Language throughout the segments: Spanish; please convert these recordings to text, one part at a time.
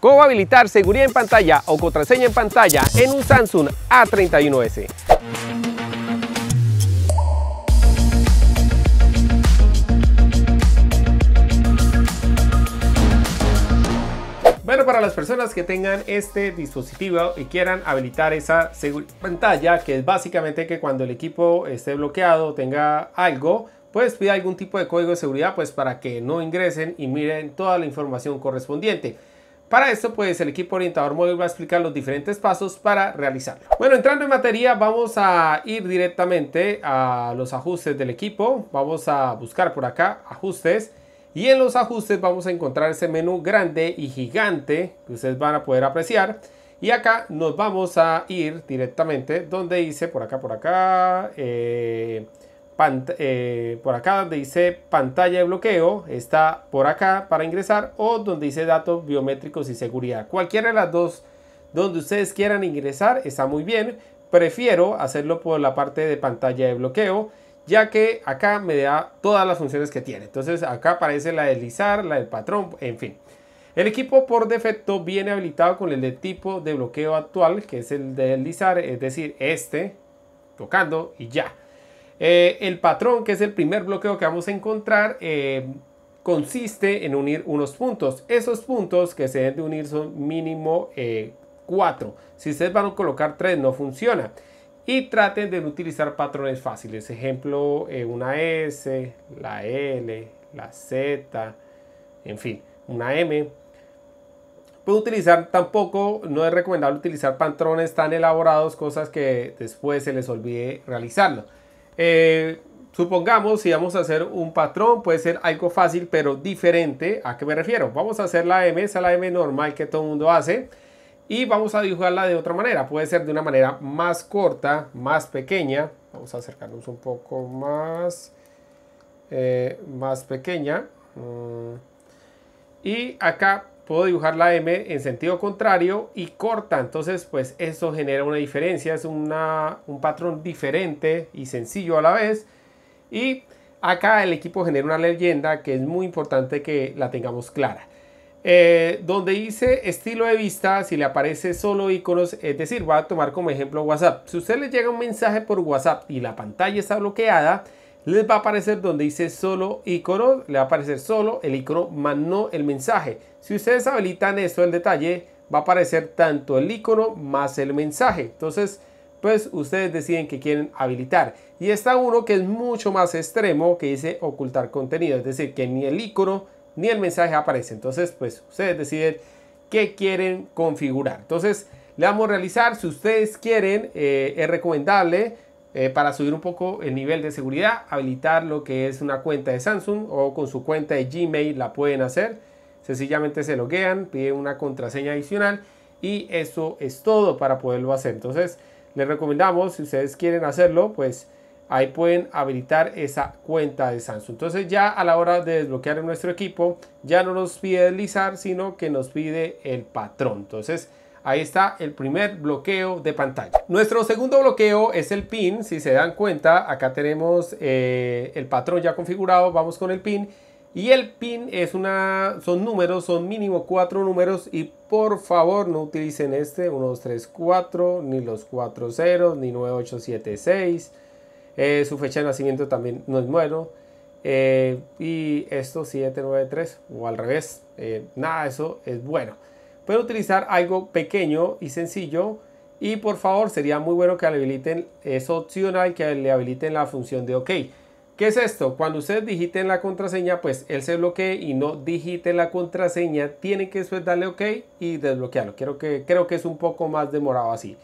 Cómo habilitar seguridad en pantalla o contraseña en pantalla en un Samsung A31S. Bueno, para las personas que tengan este dispositivo y quieran habilitar esa pantalla, que es básicamente que cuando el equipo esté bloqueado tenga algo, pues pida algún tipo de código de seguridad pues para que no ingresen y miren toda la información correspondiente. Para esto, pues el equipo orientador móvil va a explicar los diferentes pasos para realizarlo. Bueno, entrando en materia, vamos a ir directamente a los ajustes del equipo. Vamos a buscar por acá ajustes. Y en los ajustes vamos a encontrar ese menú grande y gigante que ustedes van a poder apreciar. Y acá nos vamos a ir directamente donde dice por acá, por acá. Eh, eh, por acá donde dice pantalla de bloqueo, está por acá para ingresar o donde dice datos biométricos y seguridad. Cualquiera de las dos donde ustedes quieran ingresar está muy bien. Prefiero hacerlo por la parte de pantalla de bloqueo ya que acá me da todas las funciones que tiene. Entonces acá aparece la de deslizar, la del patrón, en fin. El equipo por defecto viene habilitado con el de tipo de bloqueo actual, que es el de deslizar, es decir, este, tocando y ya. Eh, el patrón, que es el primer bloqueo que vamos a encontrar, eh, consiste en unir unos puntos. Esos puntos que se deben de unir son mínimo eh, cuatro. si ustedes van a colocar tres, no funciona. Y traten de utilizar patrones fáciles. Ejemplo, una S, la L, la Z, en fin, una M. Puedo utilizar tampoco, no es recomendable utilizar patrones tan elaborados, cosas que después se les olvide realizarlo. Eh, supongamos si vamos a hacer un patrón, puede ser algo fácil pero diferente. ¿A qué me refiero? Vamos a hacer la M, esa es la M normal que todo el mundo hace. Y vamos a dibujarla de otra manera. Puede ser de una manera más corta, más pequeña. Vamos a acercarnos un poco más, eh, más pequeña. Mm. Y acá puedo dibujar la M en sentido contrario y corta. Entonces, pues eso genera una diferencia, es una, un patrón diferente y sencillo a la vez. Y acá el equipo genera una leyenda que es muy importante que la tengamos clara. Eh, donde dice estilo de vista, si le aparece solo iconos, es decir, voy a tomar como ejemplo WhatsApp. Si usted le llega un mensaje por WhatsApp y la pantalla está bloqueada, les va a aparecer donde dice solo icono, le va a aparecer solo el icono, más no el mensaje. Si ustedes habilitan esto en detalle, va a aparecer tanto el icono más el mensaje. Entonces, pues ustedes deciden que quieren habilitar. Y está uno que es mucho más extremo, que dice ocultar contenido, es decir, que ni el icono ni el mensaje aparece. Entonces, pues ustedes deciden qué quieren configurar. Entonces, le vamos a realizar. Si ustedes quieren, eh, es recomendable eh, para subir un poco el nivel de seguridad, habilitar lo que es una cuenta de Samsung o con su cuenta de Gmail la pueden hacer. Sencillamente se loguean, piden una contraseña adicional y eso es todo para poderlo hacer. Entonces, les recomendamos, si ustedes quieren hacerlo, pues ahí pueden habilitar esa cuenta de Samsung. Entonces, ya a la hora de desbloquear nuestro equipo, ya no nos pide deslizar, sino que nos pide el patrón. Entonces, Ahí está el primer bloqueo de pantalla. Nuestro segundo bloqueo es el pin. Si se dan cuenta, acá tenemos eh, el patrón ya configurado. Vamos con el pin. Y el pin es una, son números, son mínimo cuatro números y por favor no utilicen este 1, 2, 3, 4, ni los cuatro ceros, ni 9876. Eh, su fecha de nacimiento también no es bueno. Eh, y esto 793 o al revés, eh, nada, eso es bueno pueden utilizar algo pequeño y sencillo. Y por favor, sería muy bueno que le habiliten, es opcional que le habiliten la función de OK. ¿Qué es esto? Cuando ustedes digiten la contraseña, pues él se bloquee y no digite la contraseña. Tienen que darle OK y desbloquearlo. Creo que, creo que es un poco más demorado así.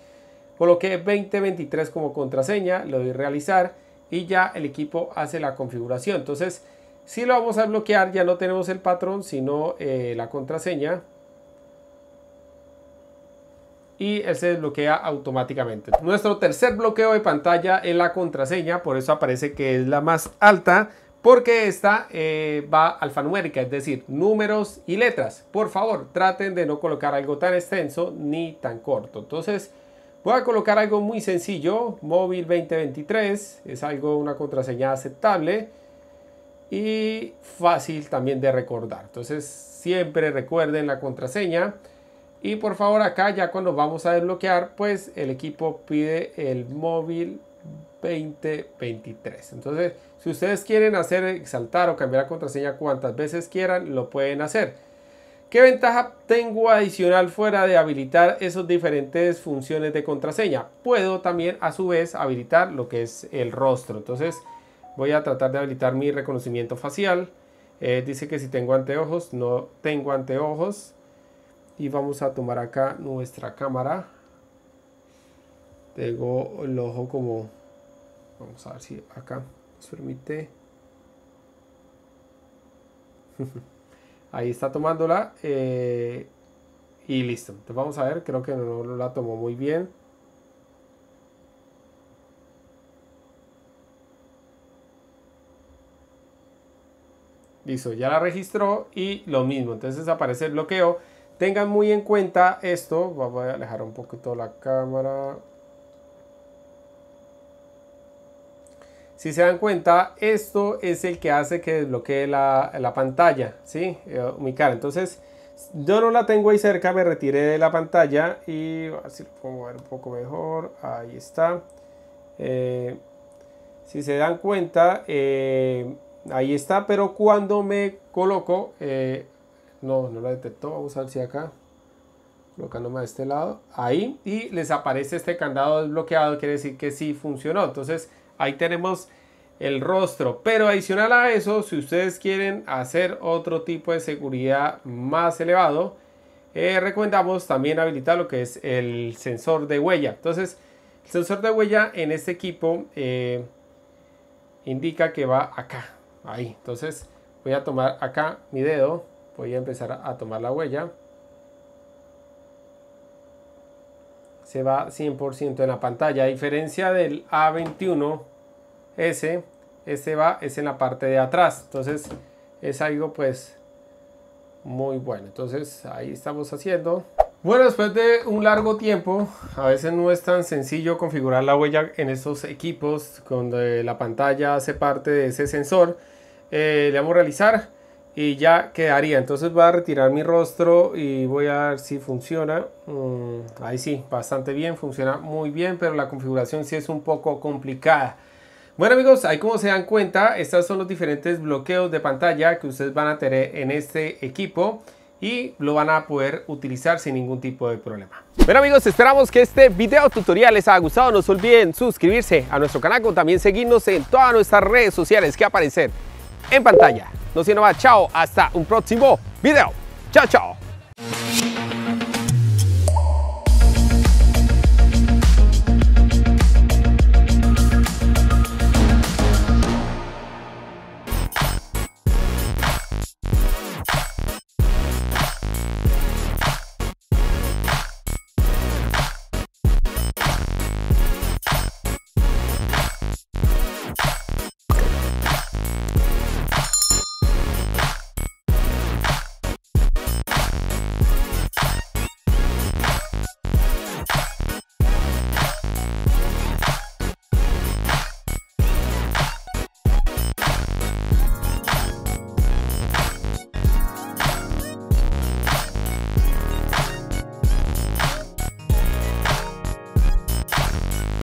Coloqué 2023 como contraseña, le doy realizar y ya el equipo hace la configuración. Entonces, si lo vamos a bloquear, ya no tenemos el patrón, sino eh, la contraseña y se desbloquea automáticamente. Nuestro tercer bloqueo de pantalla es la contraseña, por eso aparece que es la más alta, porque esta eh, va alfanumérica, es decir, números y letras. Por favor, traten de no colocar algo tan extenso ni tan corto. Entonces, voy a colocar algo muy sencillo, móvil 2023, es algo, una contraseña aceptable y fácil también de recordar. Entonces, siempre recuerden la contraseña. Y por favor acá ya cuando vamos a desbloquear, pues el equipo pide el móvil 2023. Entonces, si ustedes quieren hacer saltar o cambiar la contraseña cuantas veces quieran, lo pueden hacer. ¿Qué ventaja tengo adicional fuera de habilitar esas diferentes funciones de contraseña? Puedo también a su vez habilitar lo que es el rostro. Entonces voy a tratar de habilitar mi reconocimiento facial. Eh, dice que si tengo anteojos, no tengo anteojos y vamos a tomar acá nuestra cámara tengo el ojo como vamos a ver si acá nos permite ahí está tomándola eh, y listo entonces vamos a ver creo que no, no la tomó muy bien listo ya la registró y lo mismo entonces aparece el bloqueo Tengan muy en cuenta esto. Vamos a alejar un poquito la cámara. Si se dan cuenta, esto es el que hace que desbloquee la, pantalla, ¿sí? Eh, mi cara. Entonces, yo no la tengo ahí cerca, me retiré de la pantalla y así lo puedo ver un poco mejor. Ahí está. Eh, si se dan cuenta, eh, ahí está, pero cuando me coloco, no, no la detectó, vamos a ver si acá, colocándome a este lado, ahí, y les aparece este candado desbloqueado, quiere decir que sí funcionó, entonces ahí tenemos el rostro, pero adicional a eso, si ustedes quieren hacer otro tipo de seguridad más elevado, eh, recomendamos también habilitar lo que es el sensor de huella, entonces el sensor de huella en este equipo eh, indica que va acá, ahí, entonces voy a tomar acá mi dedo Voy a empezar a tomar la huella. Se va 100% en la pantalla. A diferencia del A21S, este va es en la parte de atrás. Entonces es algo pues muy bueno. Entonces ahí estamos haciendo. Bueno, después de un largo tiempo, a veces no es tan sencillo configurar la huella en estos equipos donde eh, la pantalla hace parte de ese sensor. Eh, le vamos a realizar y ya quedaría entonces voy a retirar mi rostro y voy a ver si funciona mm, ahí sí bastante bien funciona muy bien pero la configuración sí es un poco complicada bueno amigos, ahí como se dan cuenta, estos son los diferentes bloqueos de pantalla que ustedes van a tener en este equipo y lo van a poder utilizar sin ningún tipo de problema. Bueno amigos, esperamos que este video tutorial les haya gustado. No se olviden suscribirse a nuestro canal, también seguirnos en todas nuestras redes sociales que aparecen en pantalla. No sino más, chao, hasta un próximo video. Chao, chao.